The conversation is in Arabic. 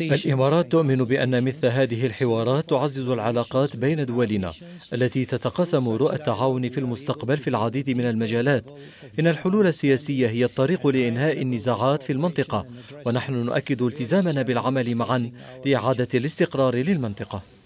الإمارات تؤمن بأن مثل هذه الحوارات تعزز العلاقات بين دولنا التي تتقاسم رؤى التعاون في المستقبل في العديد من المجالات إن الحلول السياسية هي الطريق لإنهاء النزاعات في المنطقة ونحن نؤكد التزامنا بالعمل معا لإعادة الاستقرار للمنطقة